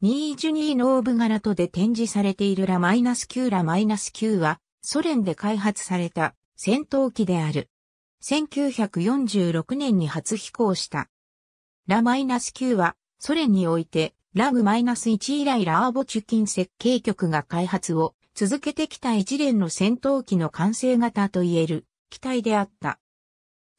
22ノーブガラとで展示されているラ -9 ラ -9 はソ連で開発された戦闘機である。1946年に初飛行した。ラ -9 はソ連においてラグ -1 以来ラーボチュキン設計局が開発を続けてきた一連の戦闘機の完成型といえる機体であった。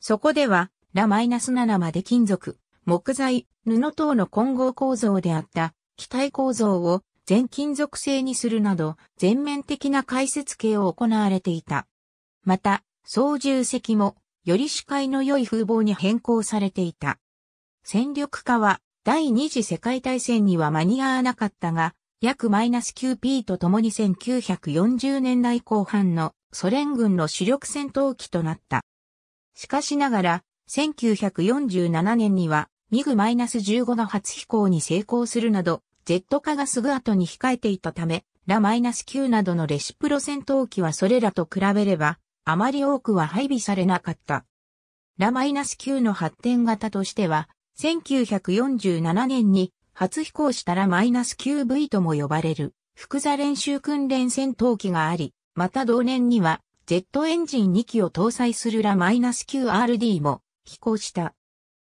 そこではラ -7 まで金属、木材、布等の混合構造であった機体構造を全金属製にするなど全面的な解説系を行われていた。また、操縦席もより視界の良い風貌に変更されていた。戦力化は第二次世界大戦には間に合わなかったが、約マイナス 9P とともに1940年代後半のソ連軍の主力戦闘機となった。しかしながら、1947年にはミグマイナス -15 が初飛行に成功するなど、ジェット化がすぐ後に控えていたため、ラ -9 などのレシプロ戦闘機はそれらと比べれば、あまり多くは配備されなかった。ラ -9 の発展型としては、1947年に初飛行したラ -9V とも呼ばれる複座練習訓練戦闘機があり、また同年には、ジェットエンジン2機を搭載するラ -9RD も飛行した。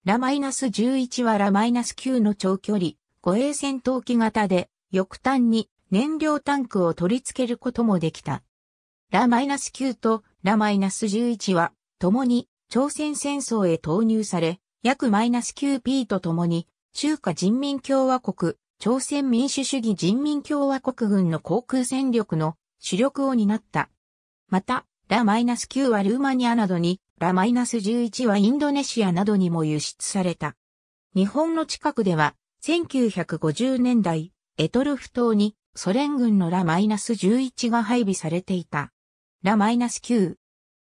ラ -11 はラ -9 の長距離、護衛戦闘機型で、翼端に燃料タンクを取り付けることもできた。ラ -9 とラ -11 は、共に朝鮮戦争へ投入され、約 -9P と共に、中華人民共和国、朝鮮民主主義人民共和国軍の航空戦力の主力を担った。また、ラ -9 はルーマニアなどに、ラ -11 はインドネシアなどにも輸出された。日本の近くでは、1950年代、エトルフ島にソ連軍のラ -11 が配備されていた。ラ -9。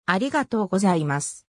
ありがとうございます。